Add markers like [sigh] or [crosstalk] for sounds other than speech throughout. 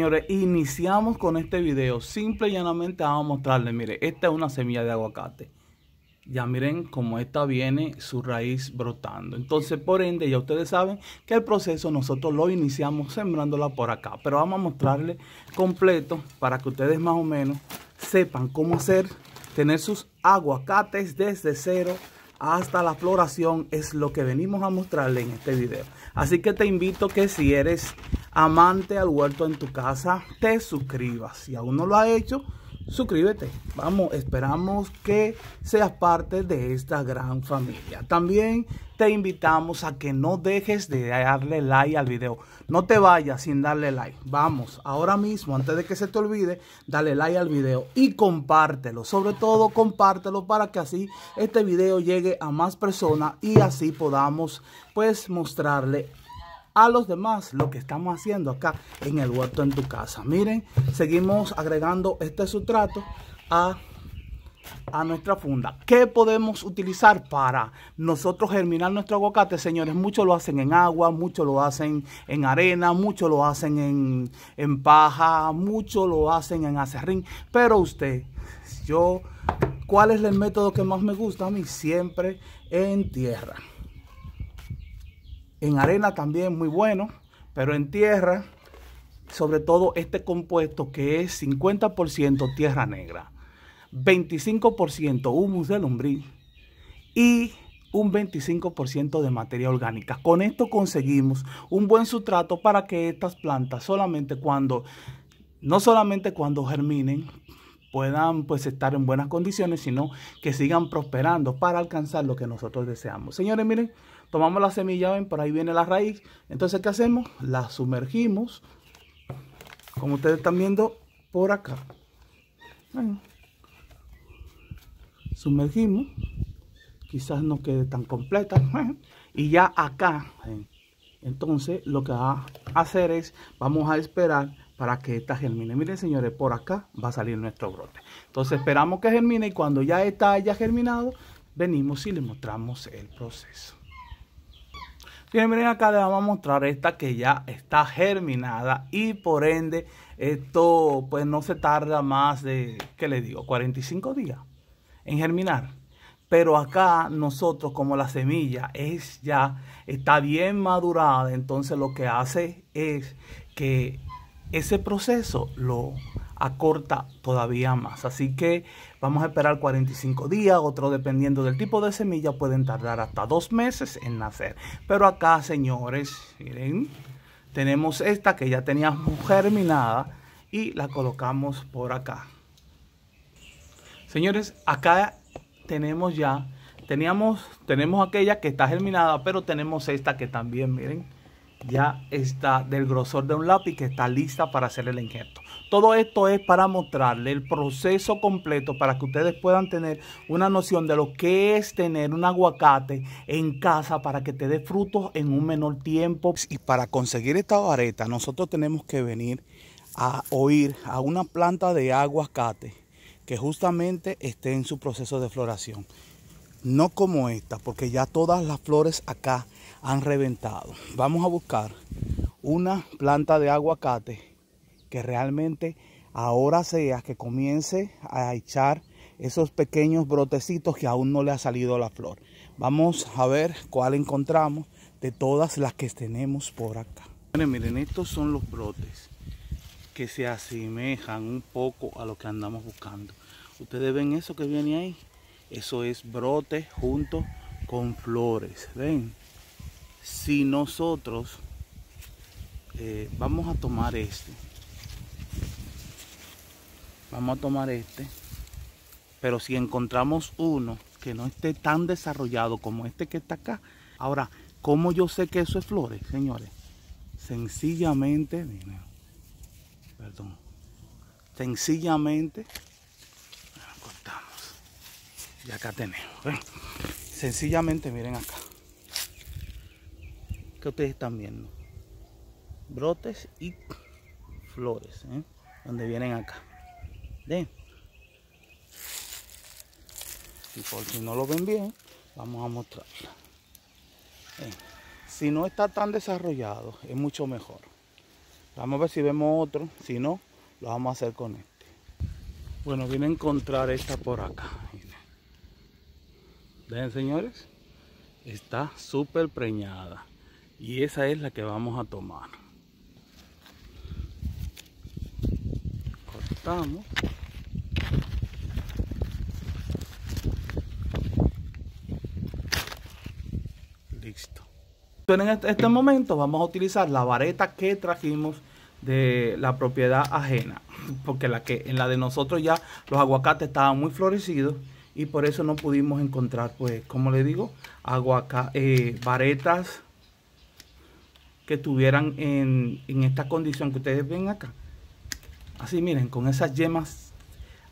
Señores, iniciamos con este video. Simple y llanamente vamos a mostrarles, mire, esta es una semilla de aguacate. Ya miren cómo esta viene su raíz brotando. Entonces, por ende, ya ustedes saben que el proceso nosotros lo iniciamos sembrándola por acá. Pero vamos a mostrarle completo para que ustedes más o menos sepan cómo hacer, tener sus aguacates desde cero hasta la floración es lo que venimos a mostrarle en este video. Así que te invito que si eres amante al huerto en tu casa, te suscribas. Si aún no lo has hecho, suscríbete. Vamos, esperamos que seas parte de esta gran familia. También te invitamos a que no dejes de darle like al video. No te vayas sin darle like. Vamos, ahora mismo, antes de que se te olvide, dale like al video y compártelo. Sobre todo, compártelo para que así este video llegue a más personas y así podamos pues mostrarle a los demás lo que estamos haciendo acá en el huerto en tu casa. Miren, seguimos agregando este sustrato a, a nuestra funda. ¿Qué podemos utilizar para nosotros germinar nuestro aguacate, señores? Muchos lo hacen en agua, muchos lo hacen en arena, muchos lo hacen en, en paja, muchos lo hacen en acerrín. Pero usted, yo, ¿cuál es el método que más me gusta a mí? Siempre en tierra. En arena también muy bueno, pero en tierra, sobre todo este compuesto que es 50% tierra negra, 25% humus de lombriz y un 25% de materia orgánica. Con esto conseguimos un buen sustrato para que estas plantas solamente cuando, no solamente cuando germinen, puedan pues estar en buenas condiciones, sino que sigan prosperando para alcanzar lo que nosotros deseamos. Señores, miren, tomamos la semilla, ven, por ahí viene la raíz. Entonces, ¿qué hacemos? La sumergimos, como ustedes están viendo, por acá. sumergimos, quizás no quede tan completa. y ya acá, entonces lo que va a hacer es, vamos a esperar para que esta germine. Miren señores, por acá va a salir nuestro brote. Entonces esperamos que germine y cuando ya está haya germinado, venimos y le mostramos el proceso. Bien, miren acá les vamos a mostrar esta que ya está germinada y por ende esto pues no se tarda más de, ¿qué le digo? 45 días en germinar. Pero acá nosotros como la semilla es ya, está bien madurada, entonces lo que hace es que ese proceso lo acorta todavía más. Así que vamos a esperar 45 días, otro dependiendo del tipo de semilla pueden tardar hasta dos meses en nacer. Pero acá, señores, miren, tenemos esta que ya teníamos germinada y la colocamos por acá. Señores, acá tenemos ya, teníamos, tenemos aquella que está germinada, pero tenemos esta que también, miren, ya está del grosor de un lápiz que está lista para hacer el injerto. Todo esto es para mostrarle el proceso completo para que ustedes puedan tener una noción de lo que es tener un aguacate en casa para que te dé frutos en un menor tiempo. Y para conseguir esta vareta nosotros tenemos que venir a oír a una planta de aguacate que justamente esté en su proceso de floración. No como esta, porque ya todas las flores acá han reventado. Vamos a buscar una planta de aguacate que realmente ahora sea que comience a echar esos pequeños brotecitos que aún no le ha salido la flor. Vamos a ver cuál encontramos de todas las que tenemos por acá. Miren, miren, estos son los brotes que se asemejan un poco a lo que andamos buscando. Ustedes ven eso que viene ahí. Eso es brote junto con flores. Ven, si nosotros eh, vamos a tomar este vamos a tomar este pero si encontramos uno que no esté tan desarrollado como este que está acá ahora como yo sé que eso es flores señores sencillamente miren, perdón sencillamente ah, cortamos y acá tenemos ¿eh? sencillamente miren acá que ustedes están viendo. Brotes y flores, ¿eh? donde vienen acá. Y por si no lo ven bien, vamos a mostrarla. Si no está tan desarrollado, es mucho mejor. Vamos a ver si vemos otro. Si no, lo vamos a hacer con este. Bueno, vine a encontrar esta por acá. ¿Ven, señores? Está súper preñada y esa es la que vamos a tomar cortamos listo en este, este momento vamos a utilizar la vareta que trajimos de la propiedad ajena porque la que en la de nosotros ya los aguacates estaban muy florecidos y por eso no pudimos encontrar pues como le digo aguaca eh, varetas que tuvieran en, esta condición que ustedes ven acá. Así miren, con esas yemas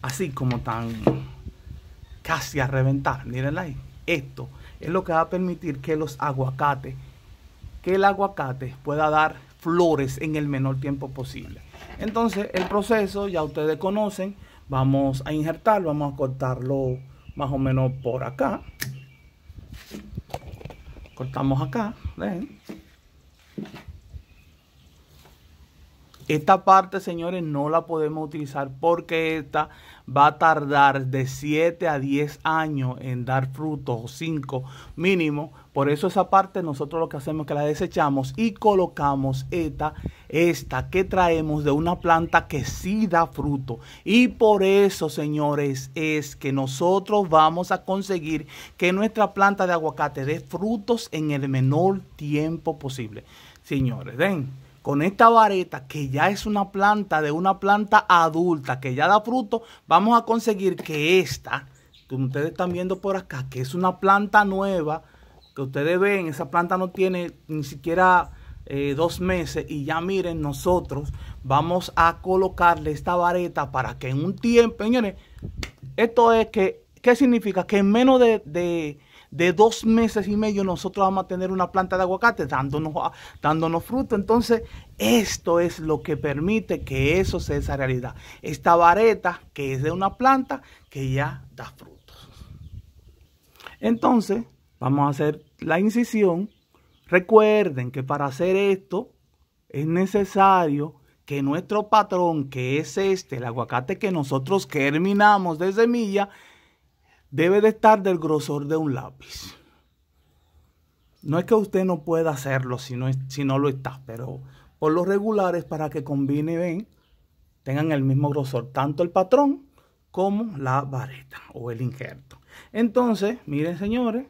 así como tan casi a reventar. miren ahí. Esto es lo que va a permitir que los aguacates, que el aguacate pueda dar flores en el menor tiempo posible. Entonces el proceso ya ustedes conocen. Vamos a injertarlo, vamos a cortarlo más o menos por acá. Cortamos acá, ¿ven? Esta parte, señores, no la podemos utilizar porque esta va a tardar de 7 a 10 años en dar fruto o 5 mínimo. Por eso esa parte nosotros lo que hacemos es que la desechamos y colocamos esta, esta que traemos de una planta que sí da fruto. Y por eso, señores, es que nosotros vamos a conseguir que nuestra planta de aguacate dé frutos en el menor tiempo posible. Señores, ven con esta vareta que ya es una planta de una planta adulta que ya da fruto, vamos a conseguir que esta, que ustedes están viendo por acá, que es una planta nueva, que ustedes ven, esa planta no tiene ni siquiera eh, dos meses y ya miren, nosotros vamos a colocarle esta vareta para que en un tiempo, señores, esto es que, ¿qué significa? Que en menos de de dos meses y medio nosotros vamos a tener una planta de aguacate dándonos, ah, dándonos fruto. Entonces, esto es lo que permite que eso sea esa realidad. Esta vareta que es de una planta que ya da frutos. Entonces, vamos a hacer la incisión. Recuerden que para hacer esto es necesario que nuestro patrón, que es este, el aguacate que nosotros germinamos de semilla, debe de estar del grosor de un lápiz. No es que usted no pueda hacerlo si no, si no lo está, pero por los regulares, para que combine bien, tengan el mismo grosor, tanto el patrón como la vareta o el injerto. Entonces, miren señores,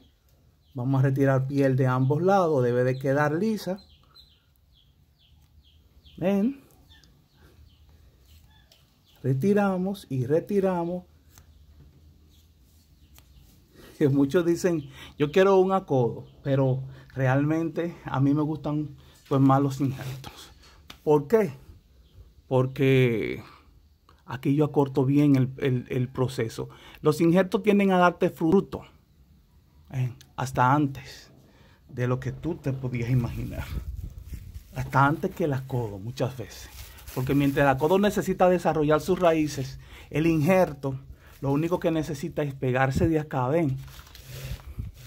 vamos a retirar piel de ambos lados, debe de quedar lisa. ¿Ven? Retiramos y retiramos muchos dicen, yo quiero un acodo, pero realmente a mí me gustan pues más los injertos. ¿Por qué? Porque aquí yo acorto bien el, proceso. Los injertos tienden a darte fruto, ¿eh? hasta antes de lo que tú te podías imaginar. Hasta antes que el acodo muchas veces. Porque mientras el acodo necesita desarrollar sus raíces, el injerto lo único que necesita es pegarse de acá, ven.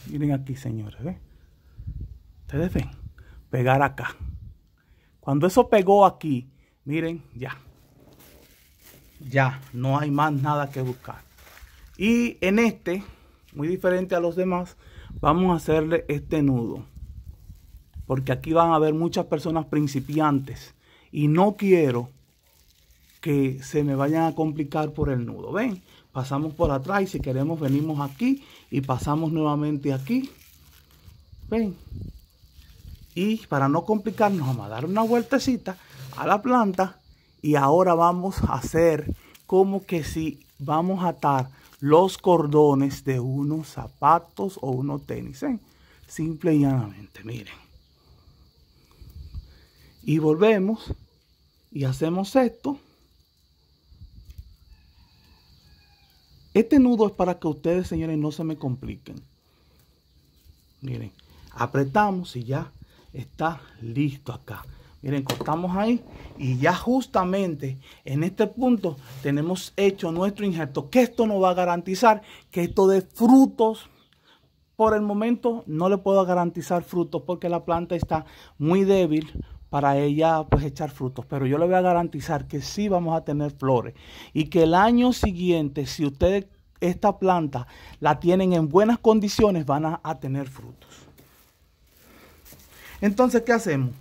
Miren aquí, señores, ¿ven? Ustedes ven, pegar acá. Cuando eso pegó aquí, miren, ya. Ya, no hay más nada que buscar. Y en este, muy diferente a los demás, vamos a hacerle este nudo. Porque aquí van a haber muchas personas principiantes. Y no quiero que se me vayan a complicar por el nudo. ¿Ven? pasamos por atrás y si queremos venimos aquí y pasamos nuevamente aquí. Ven. Y para no complicarnos, vamos a dar una vueltecita a la planta y ahora vamos a hacer como que si vamos a atar los cordones de unos zapatos o unos tenis. ¿eh? Simple y llanamente, miren. Y volvemos y hacemos esto. Este nudo es para que ustedes, señores, no se me compliquen. Miren, apretamos y ya está listo acá. Miren, cortamos ahí y ya justamente en este punto tenemos hecho nuestro injerto. Que esto nos va a garantizar que esto de frutos, por el momento no le puedo garantizar frutos porque la planta está muy débil, para ella pues echar frutos. Pero yo le voy a garantizar que sí vamos a tener flores y que el año siguiente, si ustedes esta planta la tienen en buenas condiciones, van a, tener frutos. Entonces, ¿qué hacemos?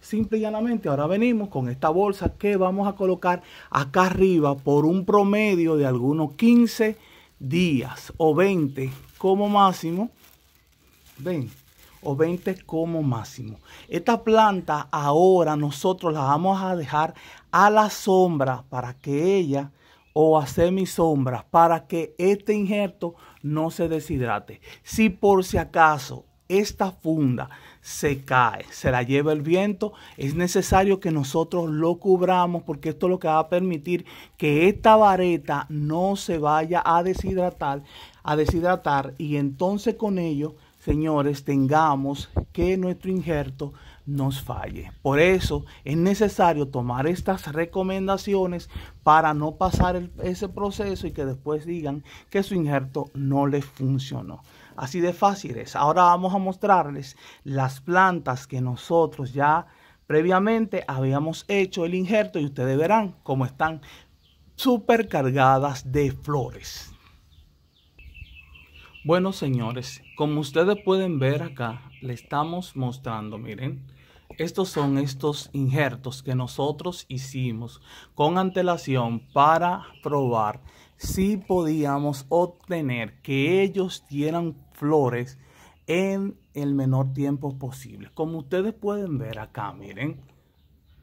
Simple y llanamente, ahora venimos con esta bolsa que vamos a colocar acá arriba por un promedio de algunos 15 días o 20 como máximo. 20 o 20 como máximo. Esta planta ahora nosotros la vamos a dejar a la sombra para que ella o a semisombra para que este injerto no se deshidrate. Si por si acaso esta funda se cae, se la lleva el viento, es necesario que nosotros lo cubramos porque esto es lo que va a permitir que esta vareta no se vaya a deshidratar, a deshidratar y entonces con ello señores, tengamos que nuestro injerto nos falle. Por eso es necesario tomar estas recomendaciones para no pasar ese proceso y que después digan que su injerto no les funcionó. Así de fácil es. Ahora vamos a mostrarles las plantas que nosotros ya previamente habíamos hecho el injerto y ustedes verán cómo están supercargadas de flores. Bueno, señores, como ustedes pueden ver acá, le estamos mostrando, miren, estos son estos injertos que nosotros hicimos con antelación para probar si podíamos obtener que ellos dieran flores en el menor tiempo posible. Como ustedes pueden ver acá, miren,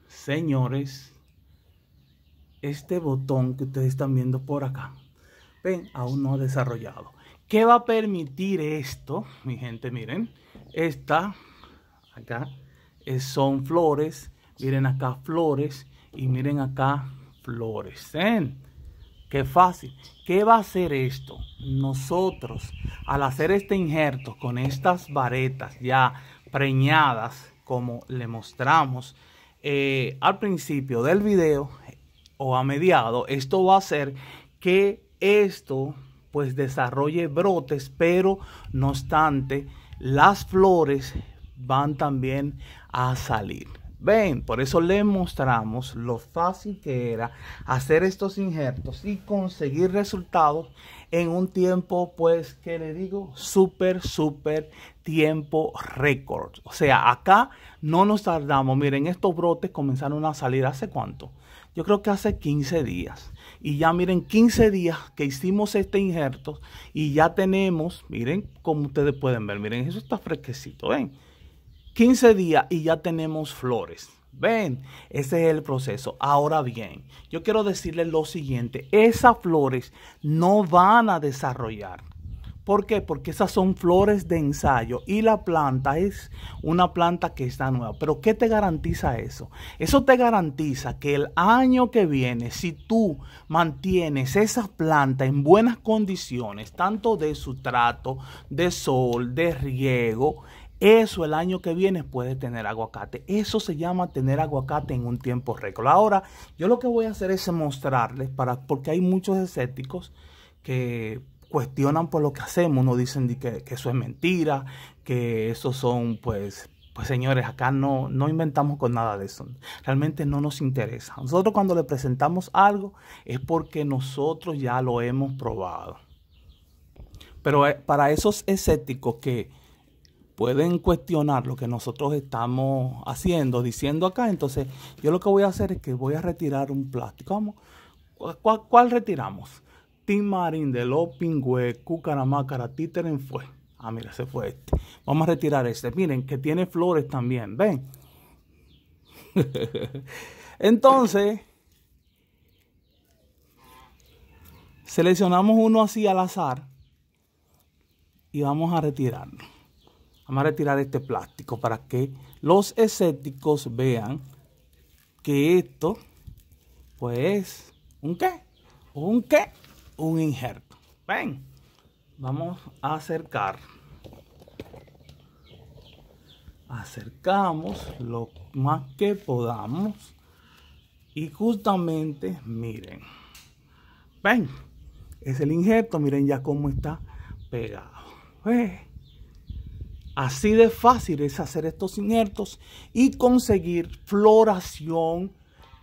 señores, este botón que ustedes están viendo por acá, ven, aún no ha desarrollado. ¿Qué va a permitir esto? Mi gente, miren. Esta, acá, son flores. Miren acá flores y miren acá flores. ¿Ven? Qué fácil. ¿Qué va a hacer esto? Nosotros, al hacer este injerto con estas varetas ya preñadas, como le mostramos eh, al principio del video o a mediado, esto va a hacer que esto pues desarrolle brotes, pero no obstante, las flores van también a salir. Ven, por eso le mostramos lo fácil que era hacer estos injertos y conseguir resultados en un tiempo, pues, que le digo, súper, súper tiempo récord. O sea, acá no nos tardamos. Miren, estos brotes comenzaron a salir hace cuánto. Yo creo que hace 15 días. Y ya miren, 15 días que hicimos este injerto y ya tenemos, miren como ustedes pueden ver, miren, eso está fresquecito, ven. 15 días y ya tenemos flores. Ven, ese es el proceso. Ahora bien, yo quiero decirles lo siguiente, esas flores no van a desarrollar. ¿Por qué? Porque esas son flores de ensayo y la planta es una planta que está nueva. Pero ¿qué te garantiza eso? Eso te garantiza que el año que viene, si tú mantienes esa planta en buenas condiciones, tanto de sustrato, de sol, de riego, eso el año que viene puede tener aguacate. Eso se llama tener aguacate en un tiempo récord. Ahora, yo lo que voy a hacer es mostrarles, para, porque hay muchos escépticos que cuestionan por lo que hacemos, nos dicen que, eso es mentira, que eso son pues pues señores, acá no, no inventamos con nada de eso. Realmente no nos interesa. Nosotros cuando le presentamos algo es porque nosotros ya lo hemos probado. Pero eh, para esos escépticos que pueden cuestionar lo que nosotros estamos haciendo, diciendo acá, entonces yo lo que voy a hacer es que voy a retirar un plástico. cuál retiramos? marín de los Cucaramácara, Títeren fue. Ah, mira, se fue este. Vamos a retirar este. Miren, que tiene flores también, ven. [laughs] Entonces, seleccionamos uno así al azar y vamos a retirarlo. Vamos a retirar este plástico para que los escépticos vean que esto, pues, ¿un qué? ¿Un qué? un injerto. Ven, vamos a acercar. Acercamos lo más que podamos. Y justamente, miren. Ven, es el injerto. Miren ya cómo está pegado. Así de fácil es hacer estos injertos y conseguir floración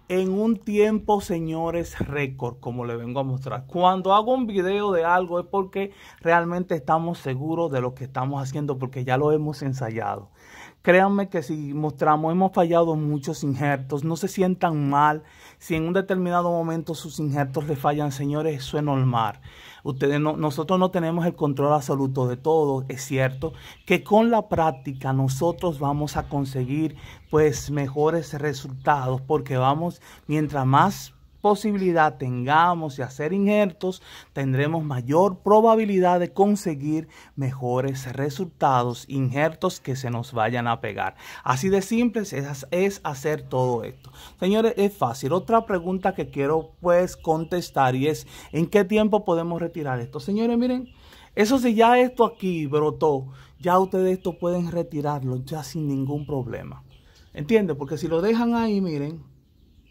en un tiempo, señores, récord, como le vengo a mostrar. Cuando hago un video de algo es porque realmente estamos seguros de lo que estamos haciendo, porque ya lo hemos ensayado. Créanme que si mostramos, hemos fallado muchos injertos, no se sientan mal. Si en un determinado momento sus injertos le fallan, señores, eso es normal. Ustedes no, nosotros no tenemos el control absoluto de todo, es cierto, que con la práctica nosotros vamos a conseguir pues mejores resultados porque vamos, mientras más posibilidad tengamos de hacer injertos, tendremos mayor probabilidad de conseguir mejores resultados, injertos que se nos vayan a pegar. Así de simple es, es hacer todo esto. Señores, es fácil. Otra pregunta que quiero pues contestar y es, ¿en qué tiempo podemos retirar esto? Señores, miren, eso si ya esto aquí brotó, ya ustedes esto pueden retirarlo ya sin ningún problema. ¿Entienden? Porque si lo dejan ahí, miren,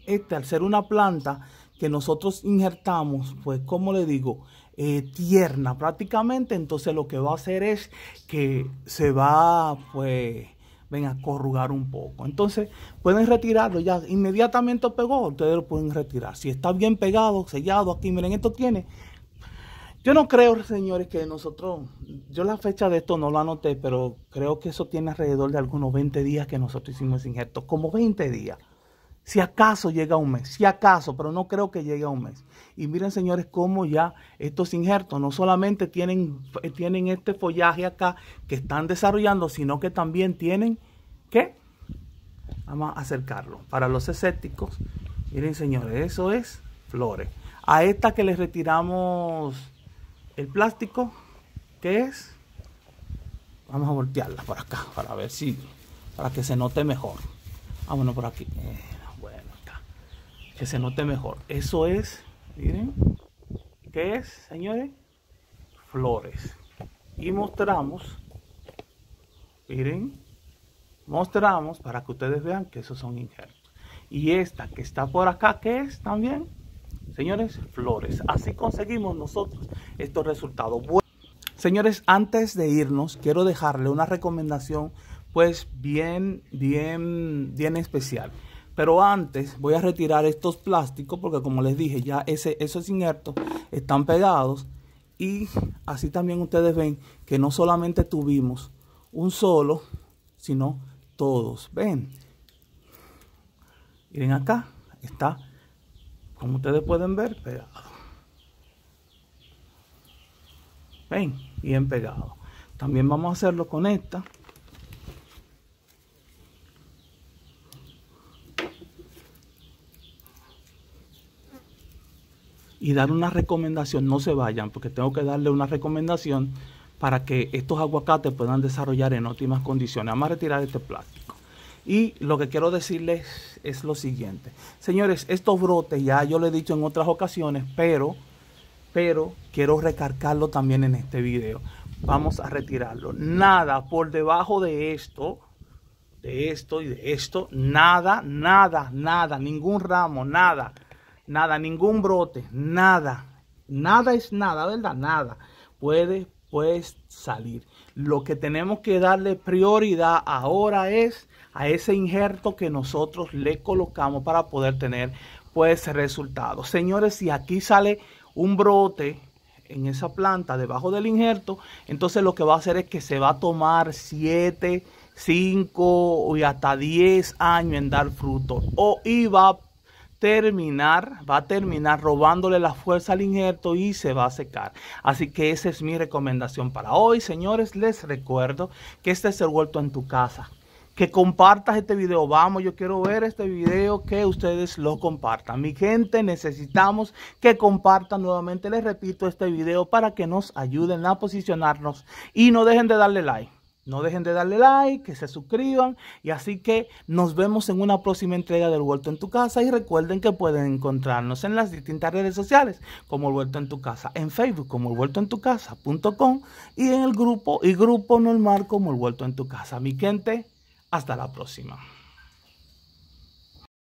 este, al ser una planta que nosotros injertamos, pues como le digo, eh, tierna prácticamente, entonces lo que va a hacer es que se va, pues, venga, a corrugar un poco. Entonces pueden retirarlo ya, inmediatamente pegó, ustedes lo pueden retirar. Si está bien pegado, sellado, aquí miren, esto tiene yo no creo, señores, que nosotros, yo la fecha de esto no la anoté, pero creo que eso tiene alrededor de algunos 20 días que nosotros hicimos ese injerto, como 20 días. Si acaso llega un mes, si acaso, pero no creo que llegue a un mes. Y miren, señores, cómo ya estos injertos no solamente tienen, eh, tienen este follaje acá que están desarrollando, sino que también tienen ¿qué? vamos a acercarlo, para los escépticos, miren, señores, eso es flores. A esta que les retiramos el plástico, que es, vamos a voltearla por acá para ver si, para que se note mejor. Vámonos por aquí. Eh que se note mejor. Eso es, miren, ¿qué es, señores? Flores. Y mostramos, miren, mostramos para que ustedes vean que esos son injertos. Y esta que está por acá, ¿qué es también? Señores, flores. Así conseguimos nosotros estos resultados. Bueno, señores, antes de irnos, quiero dejarle una recomendación pues bien, bien, bien especial. Pero antes voy a retirar estos plásticos porque como les dije, ya ese, esos injertos están pegados. Y así también ustedes ven que no solamente tuvimos un solo, sino todos. Ven, miren acá, está, como ustedes pueden ver, pegado. Ven, bien pegado. También vamos a hacerlo con esta. y dar una recomendación, no se vayan, porque tengo que darle una recomendación para que estos aguacates puedan desarrollar en óptimas condiciones. Vamos a retirar este plástico. Y lo que quiero decirles es lo siguiente. Señores, estos brotes ya yo lo he dicho en otras ocasiones, pero, pero quiero recargarlo también en este video. Vamos a retirarlo. Nada por debajo de esto, de esto y de esto, nada, nada, nada, ningún ramo, nada nada, ningún brote, nada, nada es nada, ¿verdad? Nada puede pues salir. Lo que tenemos que darle prioridad ahora es a ese injerto que nosotros le colocamos para poder tener pues resultados. Señores, si aquí sale un brote en esa planta debajo del injerto, entonces lo que va a hacer es que se va a tomar 7, 5 y hasta 10 años en dar fruto o iba a terminar, va a terminar robándole la fuerza al injerto y se va a secar. Así que esa es mi recomendación para hoy. Señores, les recuerdo que este es el vuelto en tu casa. Que compartas este video. Vamos, yo quiero ver este video, que ustedes lo compartan. Mi gente, necesitamos que compartan nuevamente, les repito, este video para que nos ayuden a posicionarnos y no dejen de darle like. No dejen de darle like, que se suscriban. Y así que nos vemos en una próxima entrega del Vuelto en tu Casa. Y recuerden que pueden encontrarnos en las distintas redes sociales, como el Vuelto en tu Casa, en Facebook, como el Vuelto en tu Casa.com y en el grupo y grupo normal como el Vuelto en tu Casa. Mi gente, hasta la próxima.